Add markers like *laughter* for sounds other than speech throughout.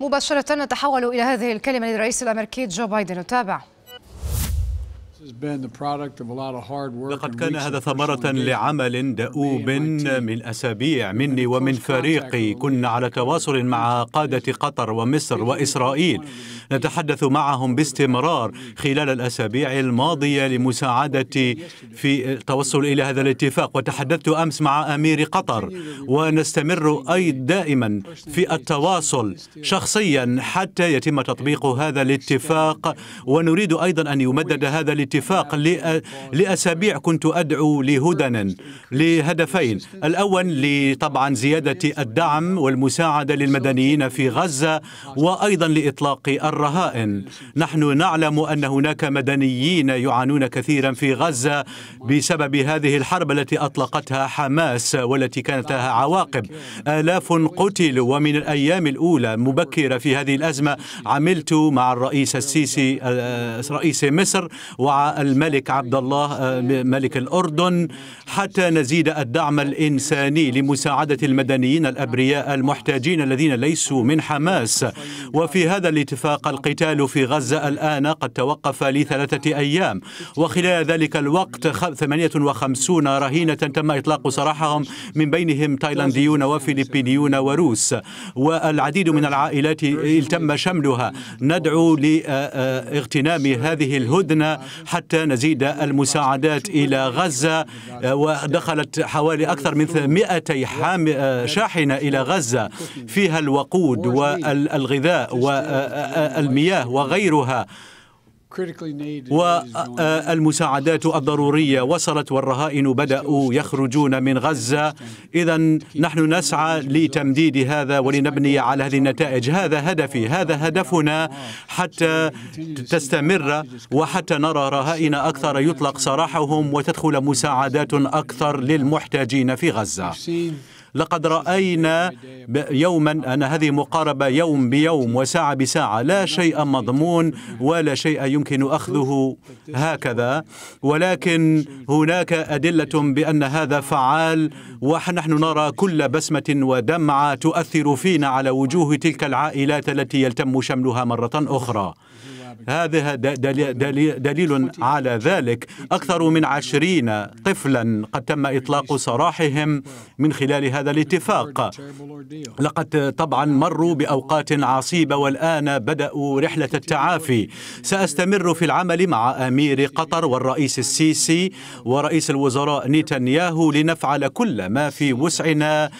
مباشرة نتحول إلى هذه الكلمة للرئيس الأمريكي جو بايدن نتابع لقد كان هذا ثمرة لعمل دؤوب من أسابيع مني ومن فريقي كنا على تواصل مع قادة قطر ومصر وإسرائيل نتحدث معهم باستمرار خلال الأسابيع الماضية لمساعدة في التوصل إلى هذا الاتفاق وتحدثت أمس مع أمير قطر ونستمر أي دائما في التواصل شخصيا حتى يتم تطبيق هذا الاتفاق ونريد أيضا أن يمدد هذا الاتفاق اتفاق لأسابيع كنت أدعو لهدنا لهدفين الأول لطبعا زيادة الدعم والمساعدة للمدنيين في غزة وأيضا لإطلاق الرهائن نحن نعلم أن هناك مدنيين يعانون كثيرا في غزة بسبب هذه الحرب التي أطلقتها حماس والتي كانت لها عواقب آلاف قتلوا ومن الأيام الأولى مبكرة في هذه الأزمة عملت مع الرئيس السيسي آه، رئيس مصر وعلى الملك عبد الله آه، ملك الأردن حتى نزيد الدعم الإنساني لمساعدة المدنيين الأبرياء المحتاجين الذين ليسوا من حماس وفي هذا الاتفاق القتال في غزة الآن قد توقف لثلاثة أيام وخلال ذلك الوقت 58 رهينة تم إطلاق سراحهم من بينهم تايلانديون وفلبينيون وروس والعديد من العائلات تم شملها ندعو لاغتنام آه، آه، هذه الهدنة حتى نزيد المساعدات إلى غزة آه، ودخلت حوالي أكثر من 200 آه، شاحنة إلى غزة فيها الوقود والغذاء والمياه وغيرها والمساعدات آه، آه، الضرورية وصلت والرهائن بدأوا يخرجون من غزة إذا نحن نسعى لتمديد هذا ولنبني على هذه النتائج هذا هدفي oh, هذا هدفنا oh, حتى تستمر وحتى نرى رهائن أكثر يطلق سراحهم وتدخل مساعدات أكثر للمحتاجين في غزة لقد رأينا يوما أن هذه مقاربة يوم بيوم وساعة بساعة لا شيء مضمون ولا شيء يمكن أخذه هكذا ولكن هناك أدلة بأن هذا فعال ونحن نرى كل بسمة ودمعة تؤثر فينا على وجوه تلك العائلات التي يلتم شملها مرة أخرى هذا دليل, دليل على ذلك أكثر من عشرين طفلا قد تم إطلاق سراحهم من خلال هذا الاتفاق لقد طبعا مروا بأوقات عصيبة والآن بدأوا رحلة التعافي سأستمر في العمل مع أمير قطر والرئيس السيسي ورئيس الوزراء نتنياهو لنفعل كل ما في وسعنا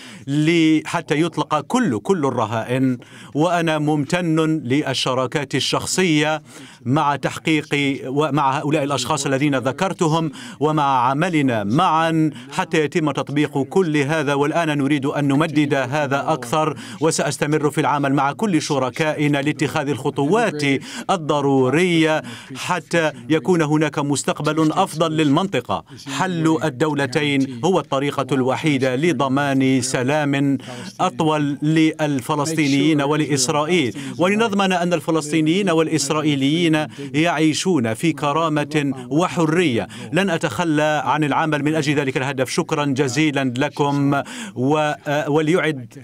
حتى يطلق كل كل الرهائن وأنا ممتن للشراكات الشخصية مع تحقيق ومع هؤلاء الأشخاص الذين ذكرتهم ومع عملنا معا حتى يتم تطبيق كل هذا والآن نريد أن نمدد هذا أكثر وسأستمر في العمل مع كل شركائنا لاتخاذ الخطوات الضرورية حتى يكون هناك مستقبل أفضل للمنطقة حل الدولتين هو الطريقة الوحيدة لضمان سلام أطول للفلسطينيين ولإسرائيل ولنضمن أن الفلسطينيين والاسرائيليين الإسرائيليين يعيشون في كرامة وحرية لن أتخلى عن العمل من أجل ذلك الهدف شكرا جزيلا لكم و... آه، وليعد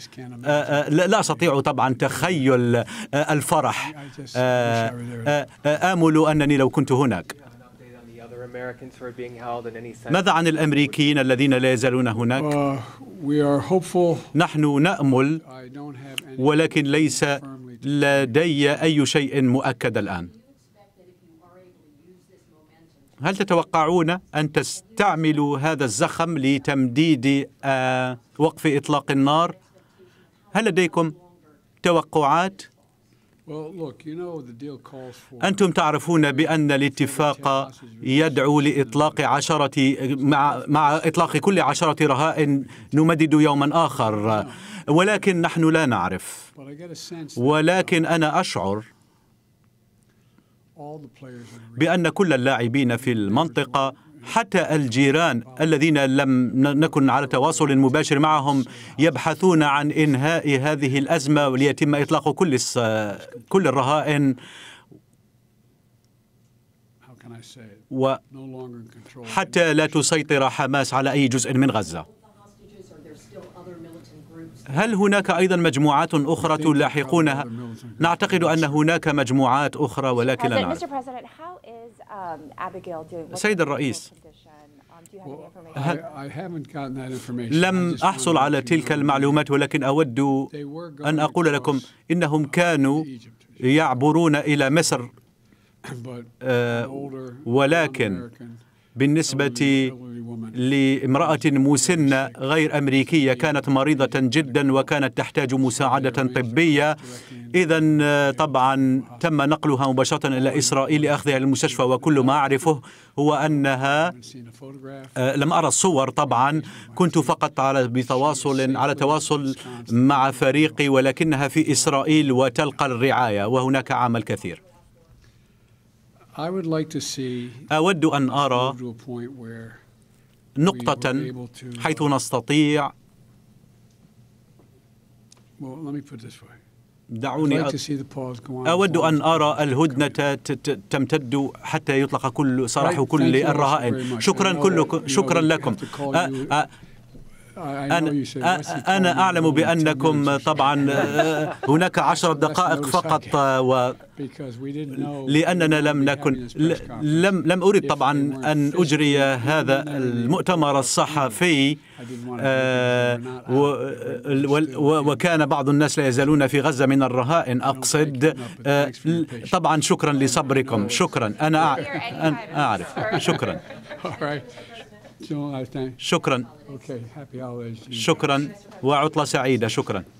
آه، آه، لا أستطيع طبعا تخيل الفرح آمل أنني لو كنت هناك ماذا عن الأمريكيين الذين لا يزالون هناك؟ uh, نحن نأمل ولكن ليس لدي أي شيء مؤكد الآن هل تتوقعون أن تستعملوا هذا الزخم لتمديد آه، وقف إطلاق النار؟ هل لديكم توقعات أنتم تعرفون بأن الاتفاق يدعو لإطلاق عشرة مع, مع إطلاق كل عشرة رهائن نمدد يوما آخر ولكن نحن لا نعرف ولكن أنا uh, أشعر بأن كل اللاعبين في المنطقة حتى الجيران الذين لم نكن على تواصل مباشر معهم يبحثون عن إنهاء هذه الأزمة وليتم إطلاق كل كل الرهائن وحتى لا تسيطر حماس على أي جزء من غزة هل هناك أيضا مجموعات أخرى تلاحقونها؟ نعتقد أن هناك مجموعات أخرى ولكن لا نعرف um, سيد الرئيس um, لم أحصل على تلك المعلومات ولكن أود أن أقول لكم إنهم uh, كانوا يعبرون إلى مصر آه، ولكن بالنسبة لامرأة مسنة غير أمريكية كانت مريضة جدا وكانت تحتاج مساعدة طبية إذا طبعا تم نقلها مباشرة إلى إسرائيل لأخذها للمستشفى وكل ما أعرفه هو أنها آه، لم أرى الصور طبعا كنت فقط على بتواصل على تواصل مع فريقي ولكنها في إسرائيل وتلقى الرعاية وهناك عمل كثير أود أن أرى نقطة حيث نستطيع دعوني أود أن أرى الهدنة تمتد حتى يطلق كل سراح كل الرهائن شكرا كلكم شكرا لكم أنا, أنا أعلم بأنكم طبعا *laughs* هناك عشر دقائق فقط و لأننا لم نكن لم لم أريد طبعا أن أجري هذا المؤتمر الصحفي آه، وكان بعض الناس لا يزالون في غزة من الرهائن أقصد آه، طبعا شكرا لصبركم شكرا أنا أعرف شكرا *laughs* شكرا شكرا وعطلة سعيدة شكرا